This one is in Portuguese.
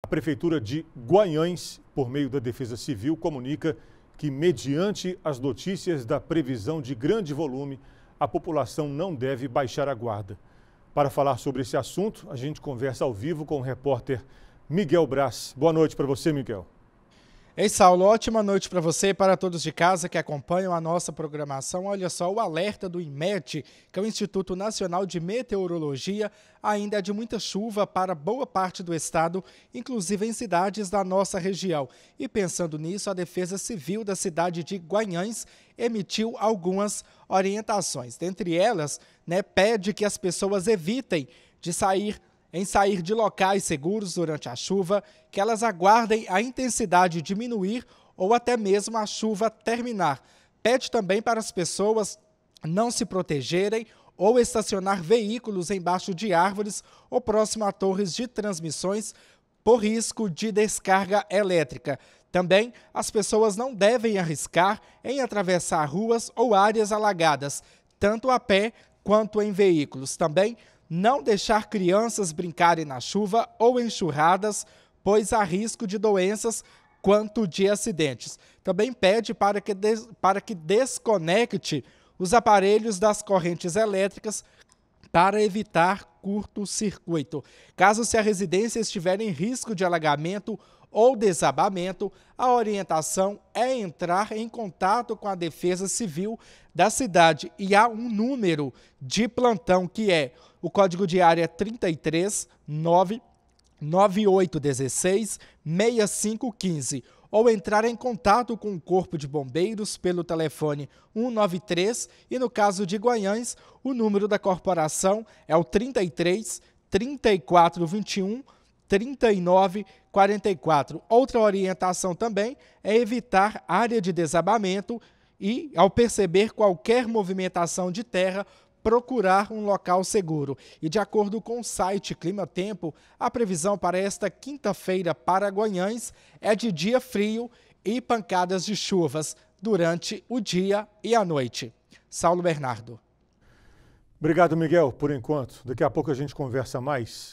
A Prefeitura de Guanhães, por meio da Defesa Civil, comunica que, mediante as notícias da previsão de grande volume, a população não deve baixar a guarda. Para falar sobre esse assunto, a gente conversa ao vivo com o repórter Miguel Braz. Boa noite para você, Miguel. Ei, Saulo, ótima noite para você e para todos de casa que acompanham a nossa programação. Olha só, o alerta do IMET, que é o Instituto Nacional de Meteorologia, ainda é de muita chuva para boa parte do estado, inclusive em cidades da nossa região. E pensando nisso, a Defesa Civil da cidade de Guanhães emitiu algumas orientações. Dentre elas, né, pede que as pessoas evitem de sair em sair de locais seguros durante a chuva, que elas aguardem a intensidade diminuir ou até mesmo a chuva terminar. Pede também para as pessoas não se protegerem ou estacionar veículos embaixo de árvores ou próximo a torres de transmissões por risco de descarga elétrica. Também as pessoas não devem arriscar em atravessar ruas ou áreas alagadas, tanto a pé quanto em veículos. Também não deixar crianças brincarem na chuva ou enxurradas, pois há risco de doenças quanto de acidentes. Também pede para que, para que desconecte os aparelhos das correntes elétricas para evitar curto-circuito. Caso se a residência estiver em risco de alagamento ou desabamento, a orientação é entrar em contato com a Defesa Civil da cidade e há um número de plantão que é o código de área 339 9816 6515 ou entrar em contato com o Corpo de Bombeiros pelo telefone 193 e, no caso de Guanhães, o número da corporação é o 33 3421 3944. Outra orientação também é evitar área de desabamento e, ao perceber qualquer movimentação de terra, procurar um local seguro. E de acordo com o site Clima Tempo, a previsão para esta quinta-feira para Guanhães é de dia frio e pancadas de chuvas durante o dia e a noite. Saulo Bernardo. Obrigado, Miguel, por enquanto. Daqui a pouco a gente conversa mais.